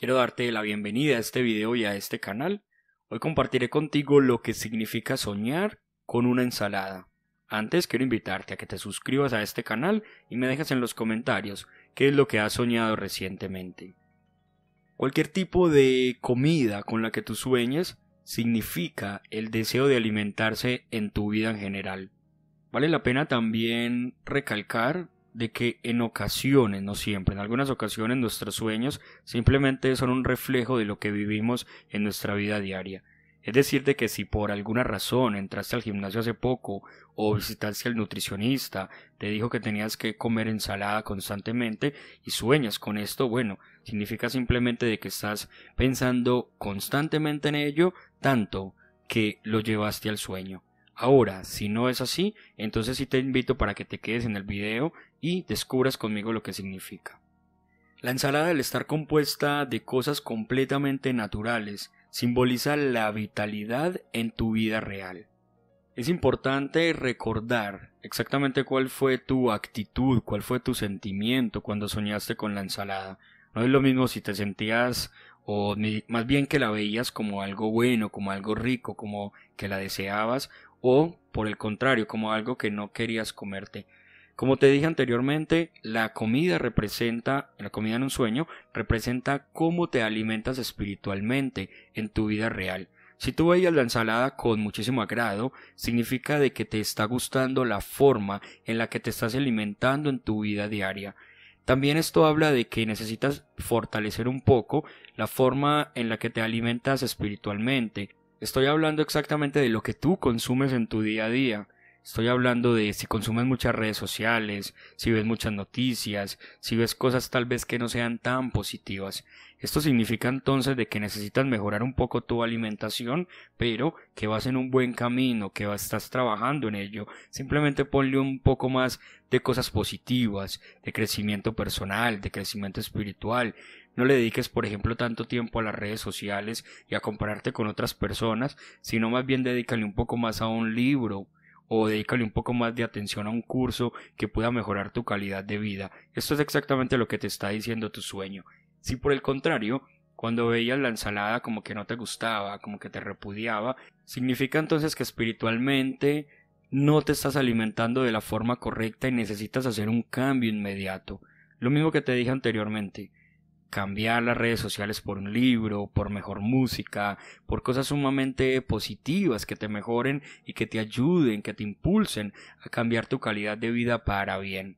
Quiero darte la bienvenida a este video y a este canal. Hoy compartiré contigo lo que significa soñar con una ensalada. Antes quiero invitarte a que te suscribas a este canal y me dejes en los comentarios qué es lo que has soñado recientemente. Cualquier tipo de comida con la que tú sueñes significa el deseo de alimentarse en tu vida en general. Vale la pena también recalcar de que en ocasiones, no siempre, en algunas ocasiones nuestros sueños simplemente son un reflejo de lo que vivimos en nuestra vida diaria. Es decir, de que si por alguna razón entraste al gimnasio hace poco o visitaste al nutricionista, te dijo que tenías que comer ensalada constantemente y sueñas con esto, bueno, significa simplemente de que estás pensando constantemente en ello, tanto que lo llevaste al sueño. Ahora, si no es así, entonces sí te invito para que te quedes en el video y descubras conmigo lo que significa. La ensalada al estar compuesta de cosas completamente naturales simboliza la vitalidad en tu vida real. Es importante recordar exactamente cuál fue tu actitud, cuál fue tu sentimiento cuando soñaste con la ensalada. No es lo mismo si te sentías o más bien que la veías como algo bueno, como algo rico, como que la deseabas, o por el contrario, como algo que no querías comerte. Como te dije anteriormente, la comida representa, la comida en un sueño, representa cómo te alimentas espiritualmente en tu vida real. Si tú veías la ensalada con muchísimo agrado, significa de que te está gustando la forma en la que te estás alimentando en tu vida diaria. También esto habla de que necesitas fortalecer un poco la forma en la que te alimentas espiritualmente, Estoy hablando exactamente de lo que tú consumes en tu día a día. Estoy hablando de si consumes muchas redes sociales, si ves muchas noticias, si ves cosas tal vez que no sean tan positivas. Esto significa entonces de que necesitas mejorar un poco tu alimentación, pero que vas en un buen camino, que estás trabajando en ello. Simplemente ponle un poco más de cosas positivas, de crecimiento personal, de crecimiento espiritual. No le dediques, por ejemplo, tanto tiempo a las redes sociales y a compararte con otras personas, sino más bien dedícale un poco más a un libro, o dedícale un poco más de atención a un curso que pueda mejorar tu calidad de vida. Esto es exactamente lo que te está diciendo tu sueño. Si por el contrario, cuando veías la ensalada como que no te gustaba, como que te repudiaba, significa entonces que espiritualmente no te estás alimentando de la forma correcta y necesitas hacer un cambio inmediato. Lo mismo que te dije anteriormente, cambiar las redes sociales por un libro, por mejor música, por cosas sumamente positivas que te mejoren y que te ayuden, que te impulsen a cambiar tu calidad de vida para bien.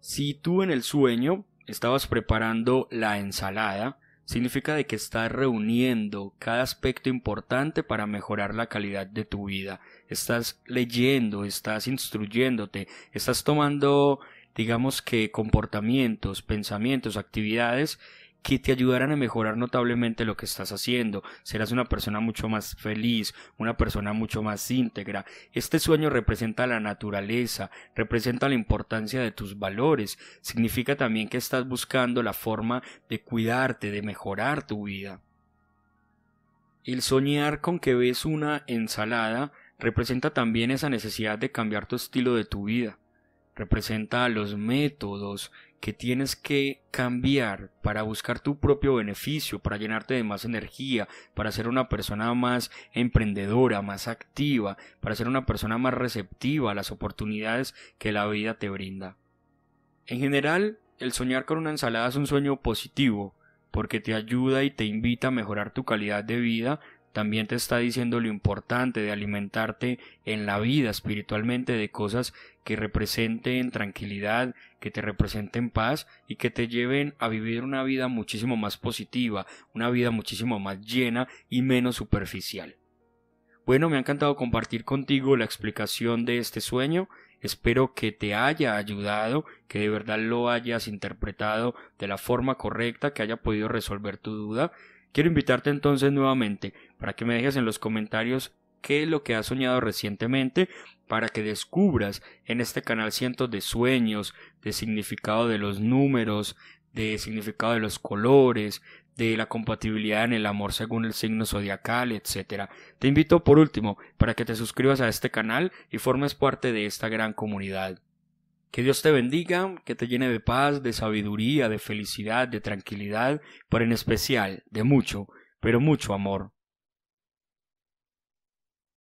Si tú en el sueño estabas preparando la ensalada, significa de que estás reuniendo cada aspecto importante para mejorar la calidad de tu vida. Estás leyendo, estás instruyéndote, estás tomando digamos que comportamientos, pensamientos, actividades que te ayudarán a mejorar notablemente lo que estás haciendo. Serás una persona mucho más feliz, una persona mucho más íntegra. Este sueño representa la naturaleza, representa la importancia de tus valores, significa también que estás buscando la forma de cuidarte, de mejorar tu vida. El soñar con que ves una ensalada representa también esa necesidad de cambiar tu estilo de tu vida representa los métodos que tienes que cambiar para buscar tu propio beneficio, para llenarte de más energía, para ser una persona más emprendedora, más activa, para ser una persona más receptiva a las oportunidades que la vida te brinda. En general, el soñar con una ensalada es un sueño positivo, porque te ayuda y te invita a mejorar tu calidad de vida, también te está diciendo lo importante de alimentarte en la vida espiritualmente de cosas que representen tranquilidad, que te representen paz y que te lleven a vivir una vida muchísimo más positiva, una vida muchísimo más llena y menos superficial. Bueno, me ha encantado compartir contigo la explicación de este sueño. Espero que te haya ayudado, que de verdad lo hayas interpretado de la forma correcta, que haya podido resolver tu duda. Quiero invitarte entonces nuevamente para que me dejes en los comentarios qué es lo que has soñado recientemente para que descubras en este canal cientos de sueños, de significado de los números, de significado de los colores, de la compatibilidad en el amor según el signo zodiacal, etc. Te invito por último para que te suscribas a este canal y formes parte de esta gran comunidad. Que Dios te bendiga, que te llene de paz, de sabiduría, de felicidad, de tranquilidad, pero en especial de mucho, pero mucho amor.